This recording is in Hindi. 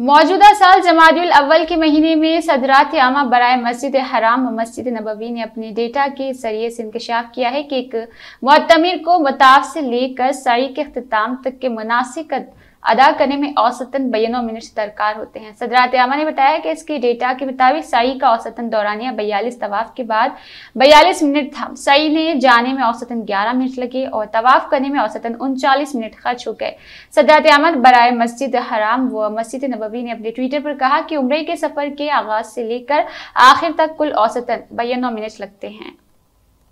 मौजूदा साल जमादुल अव्वल के महीने में सदरात आमा बरए मस्जिद हराम मस्जिद नबवी ने अपने डेटा के जरिए से इंकशाफ किया है कि एक मतमिर को मताफ से लेकर सड़ी के अख्ताम तक के मुनासिकत अदा करने में औसतन बयानों मिनट दरकार होते हैं सदरात्यामा ने बताया कि इसके डेटा के मुताबिक सई का औसतन दौरानिया बयालीस तवाफ के बाद बयालीस मिनट था सई ने जाने में औसतन ग्यारह मिनट लगे और तवाफ करने में औसतन उनचालीस मिनट खर्च हो गए आमद बरए मस्जिद हराम व मस्जिद नबवी ने अपने ट्विटर पर कहा कि उम्र के सफ़र के आगाज से लेकर आखिर तक कुल औसतन बयानों मिनट लगते हैं